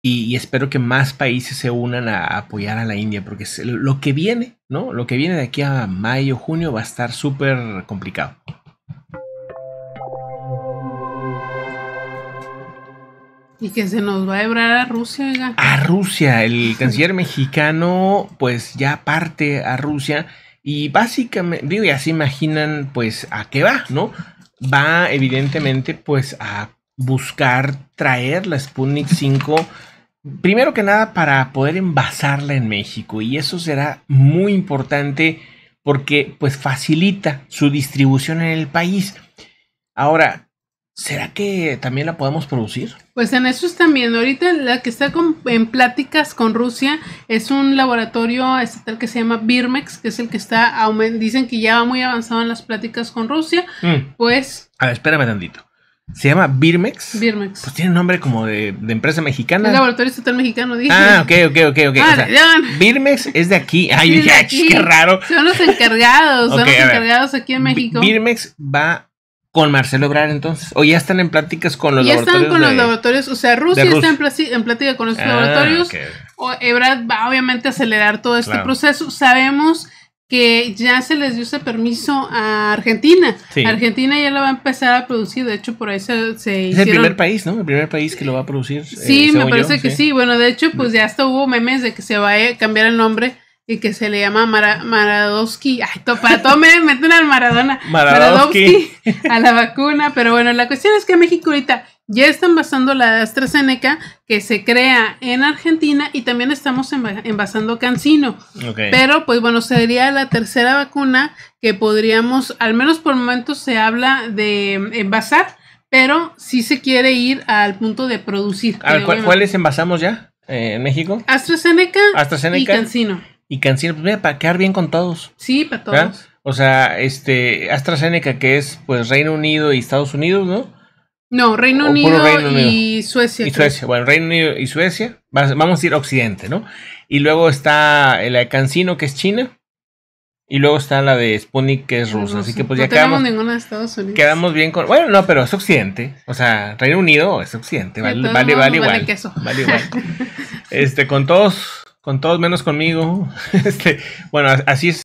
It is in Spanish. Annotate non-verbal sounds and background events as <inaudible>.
y, espero que más países se unan a apoyar a la India, porque lo que viene, ¿no? Lo que viene de aquí a mayo, junio va a estar súper complicado. Y que se nos va a hebrar a Rusia, A Rusia, el canciller <laughs> mexicano, pues ya parte a Rusia. Y básicamente, digo, ya se imaginan, pues, a qué va, ¿no? Va, evidentemente, pues, a buscar traer la Sputnik 5 primero que nada para poder envasarla en México y eso será muy importante porque pues facilita su distribución en el país. Ahora, ¿será que también la podemos producir? Pues en eso están viendo. Ahorita la que está en pláticas con Rusia es un laboratorio estatal que se llama Birmex, que es el que está, dicen que ya va muy avanzado en las pláticas con Rusia. Mm. Pues... A ver, espérame tantito. ¿Se llama Birmex? Birmex. Pues tiene nombre como de, empresa mexicana. El laboratorio estatal mexicano, dije. Ah, ok, ok, ok, okay ah, Birmex es de aquí. <laughs> Ay, qué raro. Son los encargados, son los encargados aquí en México. Birmex va con Marcelo Ebrard entonces o ya están en pláticas con los ya laboratorios están con los laboratorios o sea Rusia, está en, plática con los ah, laboratorios o Ebrard va obviamente a acelerar todo este proceso sabemos que ya se les dio ese permiso a Argentina. Argentina ya lo va a empezar a producir, de hecho por ahí se... Es el primer país, ¿no? El primer país que lo va a producir. Eh, sí, me parece que sí. Bueno, de hecho, pues mm. ya hasta hubo memes de que se va a eh, cambiar el nombre y que se le llama Mara, Maradowski. Ay, topa, tome, meten al Maradona. <laughs> a la vacuna. Pero bueno, la cuestión es que México ahorita ya están basando la AstraZeneca que se crea en Argentina y también estamos envasando Cancino. Pero pues bueno, sería la tercera vacuna que podríamos, al menos por momentos se habla de envasar, pero sí se quiere ir al punto de producir. A ¿cuál, ¿cuáles envasamos ya eh, en México? AstraZeneca, y Cancino. Y Cancino, pues mira, para quedar bien con todos. Sí, para todos. O sea, este AstraZeneca que es pues Reino Unido y Estados Unidos, ¿no? No, Reino Unido y Suecia. Y Suecia, bueno, Reino Unido y Suecia, vamos a ir Occidente, ¿no? Y luego está la de Cancino, que es China, y luego está la de Sputnik, que es rusa. así que pues ya quedamos. ninguna de Estados Unidos. Quedamos bien con. Bueno, no, pero es Occidente. O sea, Reino Unido es Occidente. Vale, vale, vale igual. Vale igual. <laughs> este, con todos, con todos menos conmigo. <laughs> Este, bueno, así es,